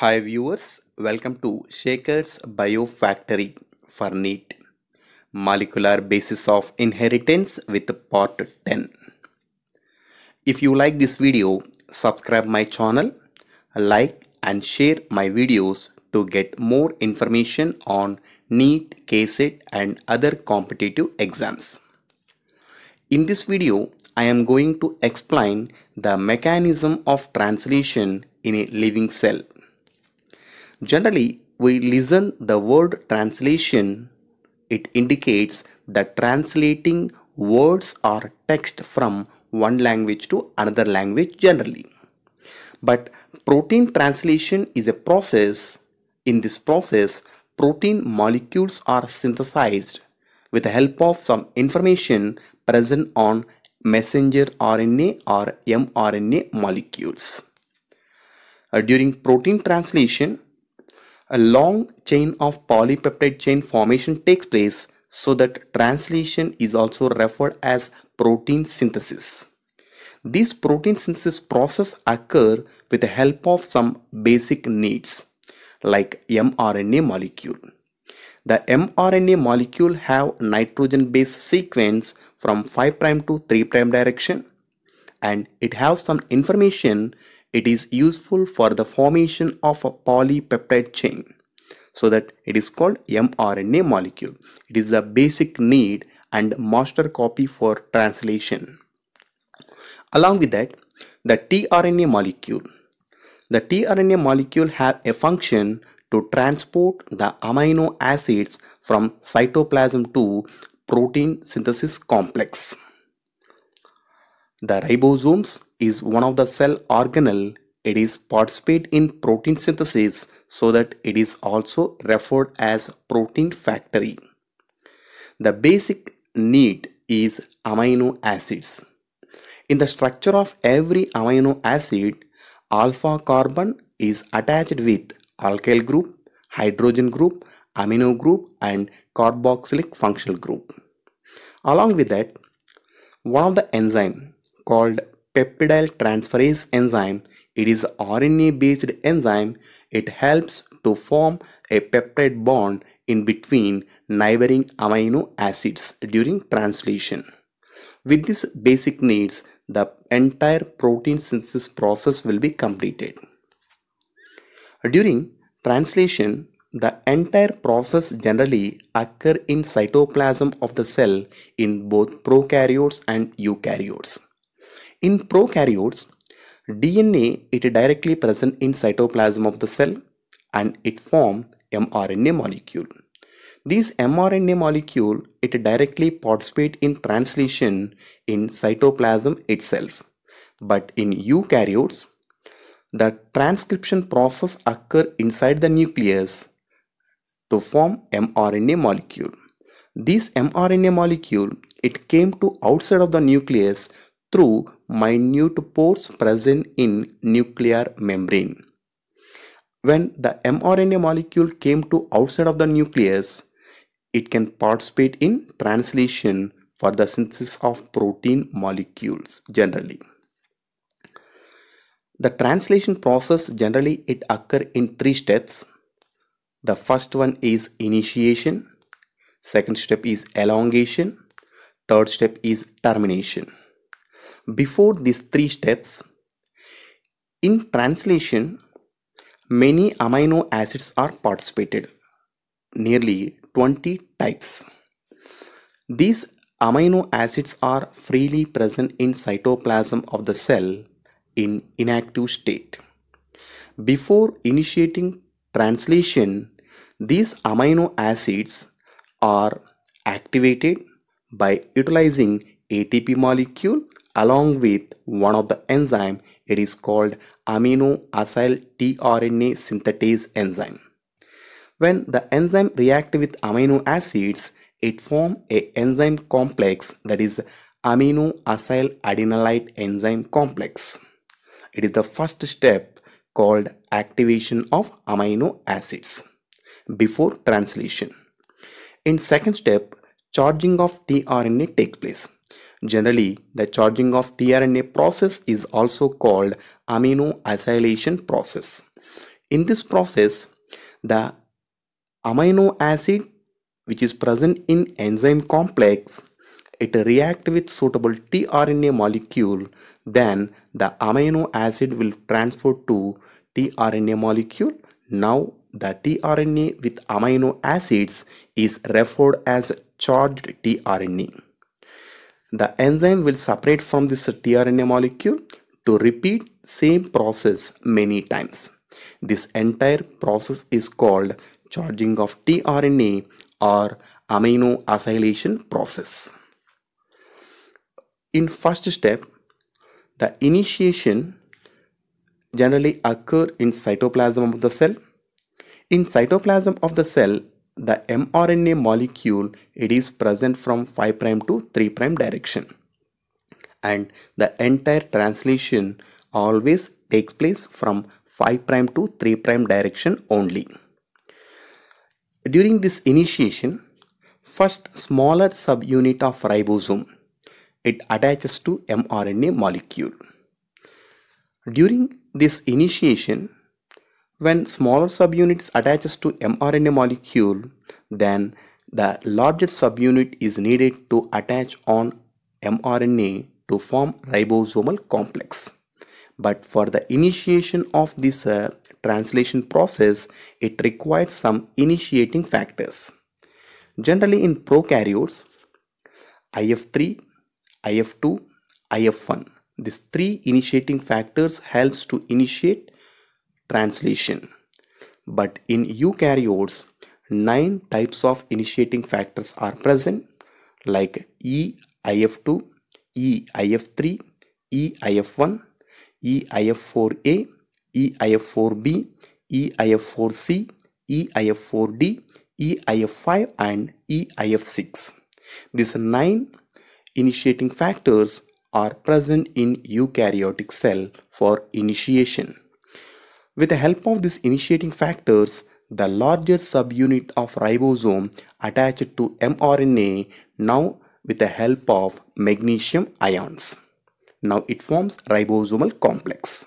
Hi viewers, welcome to Shaker's Biofactory for NEET Molecular Basis of Inheritance with Part 10. If you like this video, subscribe my channel, like and share my videos to get more information on NEET, KSET and other competitive exams. In this video, I am going to explain the mechanism of translation in a living cell. Generally, we listen the word translation. It indicates that translating words or text from one language to another language generally. But protein translation is a process. In this process, protein molecules are synthesized with the help of some information present on messenger RNA or mRNA molecules. Uh, during protein translation, a long chain of polypeptide chain formation takes place so that translation is also referred as protein synthesis. These protein synthesis process occur with the help of some basic needs like mRNA molecule. The mRNA molecule have nitrogen base sequence from 5' to 3' direction and it have some information it is useful for the formation of a polypeptide chain. So that it is called mRNA molecule. It is the basic need and master copy for translation. Along with that, the tRNA molecule. The tRNA molecule have a function to transport the amino acids from cytoplasm to protein synthesis complex. The ribosomes is one of the cell organelle it is participate in protein synthesis so that it is also referred as protein factory. The basic need is amino acids. In the structure of every amino acid, alpha carbon is attached with alkyl group, hydrogen group, amino group and carboxylic functional group. Along with that, one of the enzyme called peptidyl transferase enzyme. It is RNA-based enzyme. It helps to form a peptide bond in between neighboring amino acids during translation. With these basic needs, the entire protein synthesis process will be completed. During translation, the entire process generally occur in cytoplasm of the cell in both prokaryotes and eukaryotes. In prokaryotes, DNA it is directly present in cytoplasm of the cell and it form mRNA molecule. These mRNA molecule it directly participate in translation in cytoplasm itself. But in eukaryotes, the transcription process occur inside the nucleus to form mRNA molecule. This mRNA molecule it came to outside of the nucleus through minute pores present in nuclear membrane. When the mRNA molecule came to outside of the nucleus, it can participate in translation for the synthesis of protein molecules generally. The translation process generally it occur in three steps. The first one is initiation, second step is elongation, third step is termination before these three steps in translation many amino acids are participated nearly 20 types these amino acids are freely present in cytoplasm of the cell in inactive state before initiating translation these amino acids are activated by utilizing ATP molecule along with one of the enzyme it is called aminoacyl tRNA synthetase enzyme. When the enzyme react with amino acids it form a enzyme complex that is aminoacyl adenylate enzyme complex. It is the first step called activation of amino acids before translation. In second step charging of tRNA takes place Generally, the charging of tRNA process is also called amino acylation process. In this process, the amino acid which is present in enzyme complex, it react with suitable tRNA molecule, then the amino acid will transfer to tRNA molecule. Now the tRNA with amino acids is referred as charged tRNA the enzyme will separate from this tRNA molecule to repeat same process many times. This entire process is called charging of tRNA or amino acylation process. In first step, the initiation generally occur in cytoplasm of the cell. In cytoplasm of the cell, the mRNA molecule it is present from 5 prime to 3 prime direction and the entire translation always takes place from 5 prime to 3 prime direction only. During this initiation, first smaller subunit of ribosome, it attaches to mRNA molecule. During this initiation, when smaller subunits attaches to mRNA molecule, then the larger subunit is needed to attach on mRNA to form ribosomal complex. But for the initiation of this uh, translation process, it requires some initiating factors. Generally in prokaryotes, IF3, IF2, IF1. These three initiating factors helps to initiate translation. But in eukaryotes, 9 types of initiating factors are present like EIF2, EIF3, EIF1, EIF4A, EIF4B, EIF4C, EIF4D, EIF5 and EIF6. These 9 initiating factors are present in eukaryotic cell for initiation. With the help of these initiating factors, the larger subunit of ribosome attached to mRNA now with the help of magnesium ions. Now it forms ribosomal complex.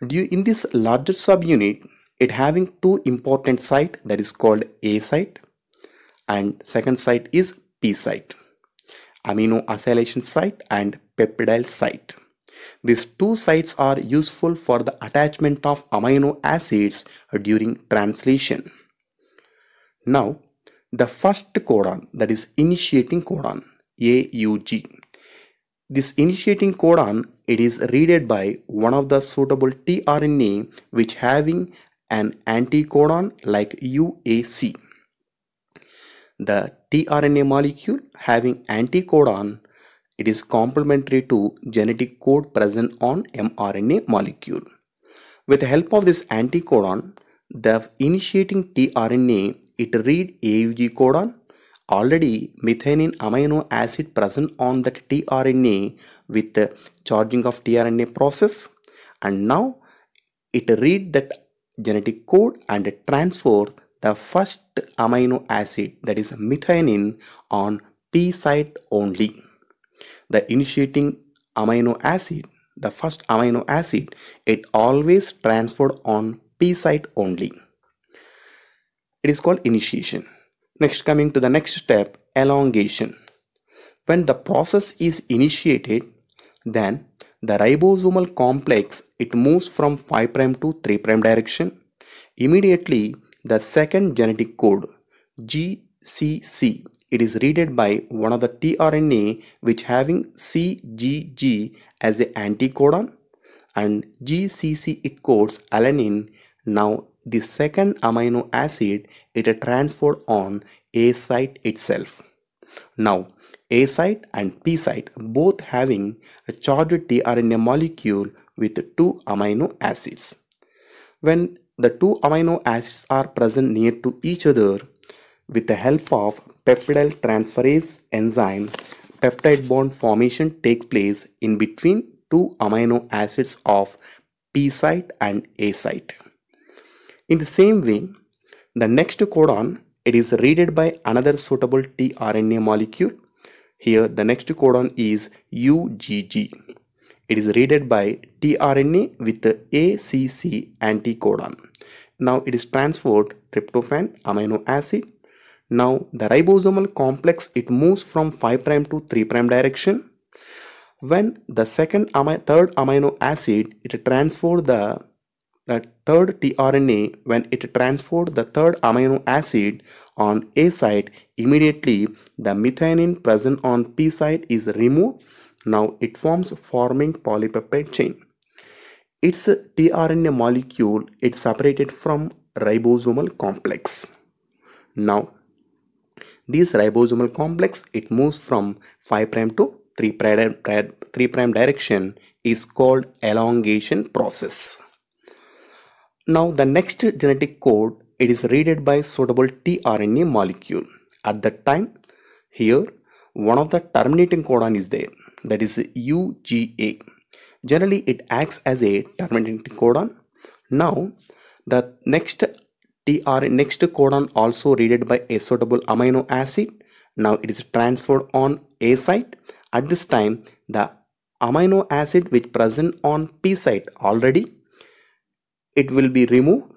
In this larger subunit, it having two important site that is called A site and second site is P site, amino acylation site and peptidyl site. These two sites are useful for the attachment of amino acids during translation. Now, the first codon that is initiating codon AUG. This initiating codon it is read by one of the suitable tRNA which having an anticodon like UAC. The tRNA molecule having anticodon it is complementary to genetic code present on mRNA molecule. With the help of this anticodon, the initiating tRNA, it read AUG codon. Already methionine amino acid present on that tRNA with the charging of tRNA process. And now it read that genetic code and transfer the first amino acid that is methionine on P site only the initiating amino acid, the first amino acid, it always transferred on P site only. It is called initiation. Next coming to the next step, elongation. When the process is initiated, then the ribosomal complex, it moves from 5' to 3' direction. Immediately, the second genetic code, GCC, it is readed by one of the tRNA which having CGG as the anticodon and GCC it codes alanine. Now the second amino acid it is transferred on A site itself. Now A site and P site both having a charged tRNA molecule with two amino acids. When the two amino acids are present near to each other, with the help of peptidyl transferase enzyme, peptide bond formation takes place in between two amino acids of P site and A site. In the same way, the next codon it is readed by another suitable tRNA molecule. Here the next codon is UGG. It is readed by tRNA with the ACC anticodon. Now it is transferred tryptophan amino acid now the ribosomal complex it moves from 5' to 3' direction. When the second third amino acid it transfer the, the third tRNA when it transfer the third amino acid on A site immediately the methionine present on P site is removed. Now it forms forming polypeptide chain. Its tRNA molecule it separated from ribosomal complex. Now this ribosomal complex it moves from 5 prime to 3 prime, 3 prime direction is called elongation process. Now the next genetic code it is read by suitable tRNA molecule. At that time here one of the terminating codon is there that is UGA. Generally it acts as a terminating codon. Now the next ER next codon also readed by SO double amino acid. Now it is transferred on A site. At this time, the amino acid which present on P site already, it will be removed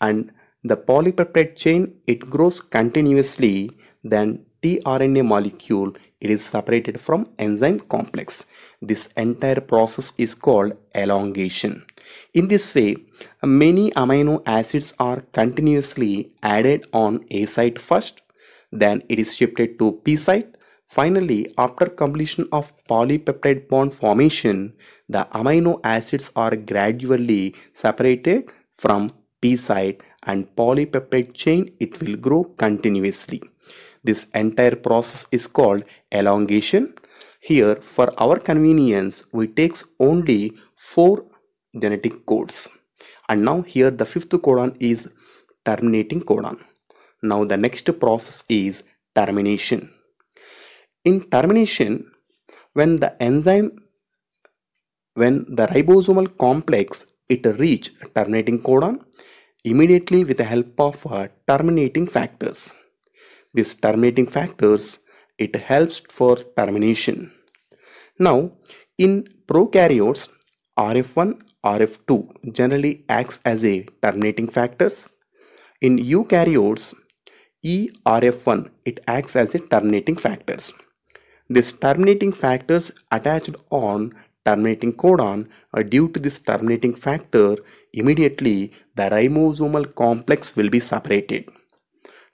and the polypeptide chain, it grows continuously then tRNA molecule, it is separated from enzyme complex. This entire process is called elongation. In this way, many amino acids are continuously added on A site first, then it is shifted to P site. Finally, after completion of polypeptide bond formation, the amino acids are gradually separated from P site and polypeptide chain it will grow continuously. This entire process is called elongation. Here for our convenience we takes only 4 genetic codes and now here the fifth codon is terminating codon now the next process is termination in termination when the enzyme when the ribosomal complex it reach terminating codon immediately with the help of uh, terminating factors these terminating factors it helps for termination now in prokaryotes rf1 RF2 generally acts as a terminating factors. In eukaryotes, ERF1 it acts as a terminating factors. These terminating factors attached on terminating codon uh, due to this terminating factor immediately the ribosomal complex will be separated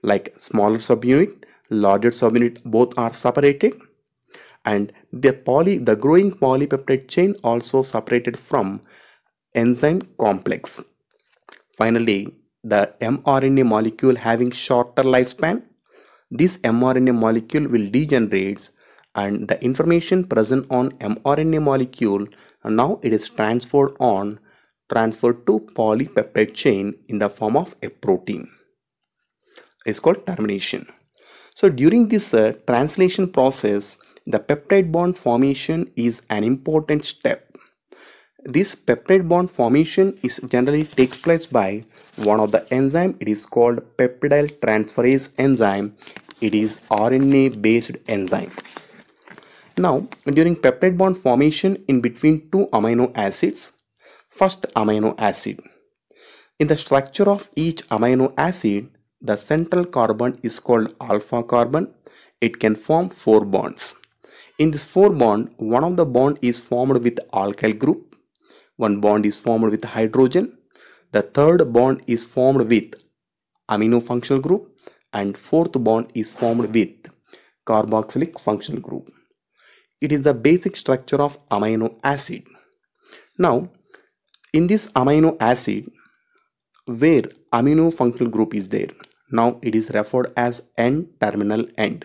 like smaller subunit larger subunit both are separated and the poly the growing polypeptide chain also separated from enzyme complex. Finally, the mRNA molecule having shorter lifespan, this mRNA molecule will degenerate and the information present on mRNA molecule now it is transferred on transferred to polypeptide chain in the form of a protein. It's called termination. So during this uh, translation process, the peptide bond formation is an important step this peptide bond formation is generally takes place by one of the enzyme. It is called peptidyl transferase enzyme. It is RNA based enzyme. Now, during peptide bond formation in between two amino acids, first amino acid. In the structure of each amino acid, the central carbon is called alpha carbon. It can form four bonds. In this four bond, one of the bond is formed with alkyl group one bond is formed with hydrogen. The third bond is formed with amino functional group and fourth bond is formed with carboxylic functional group. It is the basic structure of amino acid. Now, in this amino acid, where amino functional group is there, now it is referred as N-terminal end.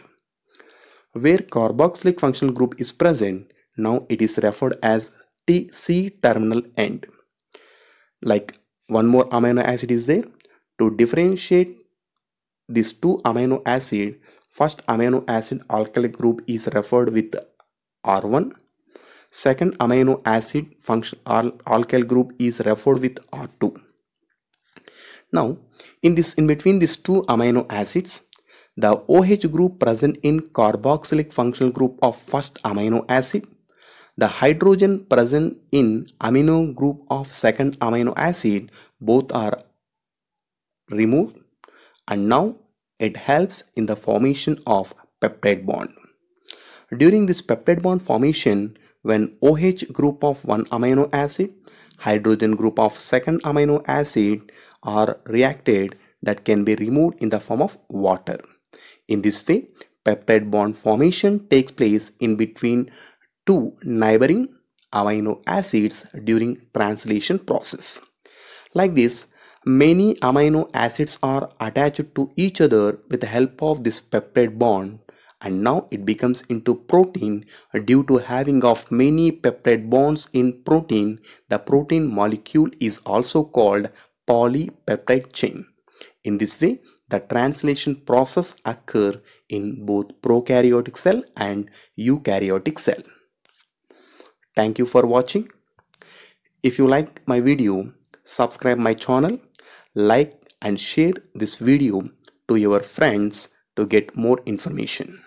Where carboxylic functional group is present, now it is referred as T C terminal end. Like one more amino acid is there. To differentiate these two amino acid, first amino acid alkylic group is referred with R1. Second amino acid function al alkyl group is referred with R2. Now, in this in between these two amino acids, the OH group present in carboxylic functional group of first amino acid the hydrogen present in amino group of second amino acid both are removed and now it helps in the formation of peptide bond. During this peptide bond formation when OH group of one amino acid hydrogen group of second amino acid are reacted that can be removed in the form of water. In this way peptide bond formation takes place in between to neighboring amino acids during translation process. Like this, many amino acids are attached to each other with the help of this peptide bond and now it becomes into protein due to having of many peptide bonds in protein. The protein molecule is also called polypeptide chain. In this way, the translation process occur in both prokaryotic cell and eukaryotic cell. Thank you for watching. If you like my video, subscribe my channel, like and share this video to your friends to get more information.